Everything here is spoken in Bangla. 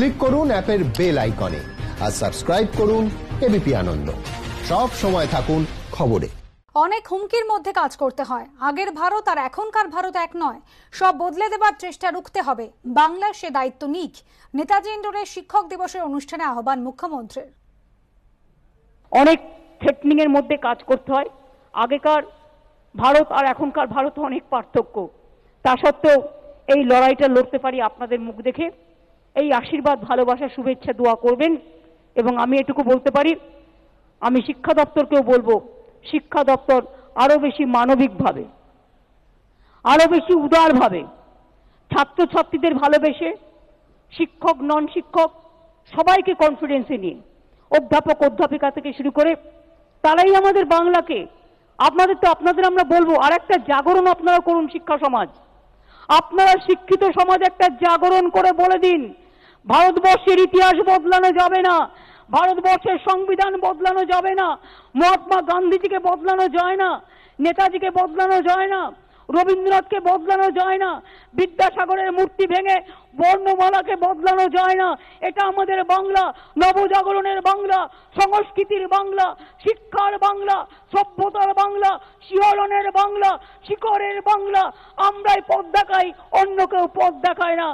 ক্লিক করুন অ্যাপের বেল আইকনে আর সাবস্ক্রাইব করুন এবিপি আনন্দ সব সময় থাকুন খবরে অনেক হুমকির মধ্যে কাজ করতে হয় আগের ভারত আর এখনকার ভারত এক নয় সব বদলে দেবার চেষ্টা রুখতে হবে বাংলার সে দায়িত্ব নিক নেতাজি ইন্ডোরের শিক্ষক দিবসের অনুষ্ঠানে আহ্বান মুখ্যমন্ত্রীর অনেক থ্রেটনিং এর মধ্যে কাজ করতে হয় আগেকার ভারত আর এখনকার ভারত অনেক পার্থক্য তা সত্ত্বেও এই লড়াইটা লড়তে পারি আপনাদের মুখ দেখে এই আশীর্বাদ ভালোবাসা শুভেচ্ছা দোয়া করবেন এবং আমি এটুকু বলতে পারি আমি শিক্ষা দপ্তরকেও বলবো শিক্ষা দপ্তর আরও বেশি মানবিকভাবে আরও বেশি উদারভাবে ছাত্রছাত্রীদের ভালোবেসে শিক্ষক নন শিক্ষক সবাইকে কনফিডেন্সে নিয়ে অধ্যাপক অধ্যাপিকা থেকে শুরু করে তারাই আমাদের বাংলাকে আপনাদের তো আপনাদের আমরা বলবো আর একটা জাগরণ আপনারা করুন শিক্ষা সমাজ আপনারা শিক্ষিত সমাজ একটা জাগরণ করে বলে দিন ভারতবর্ষের ইতিহাস বদলানো যাবে না ভারতবর্ষের সংবিধান বদলানো যাবে না মহাত্মা গান্ধীজিকে বদলানো যায় না নেতাজিকে বদলানো যায় না রবীন্দ্রনাথকে বদলানো যায় না বিদ্যাসাগরের মূর্তি ভেঙে বর্ণমালাকে বদলানো যায় না এটা আমাদের বাংলা নবজাগরণের বাংলা সংস্কৃতির বাংলা শিক্ষার বাংলা সভ্যতার বাংলা শিহরণের বাংলা শিকরের বাংলা আমরাই পথ দেখাই অন্য কেউ পথ দেখায় না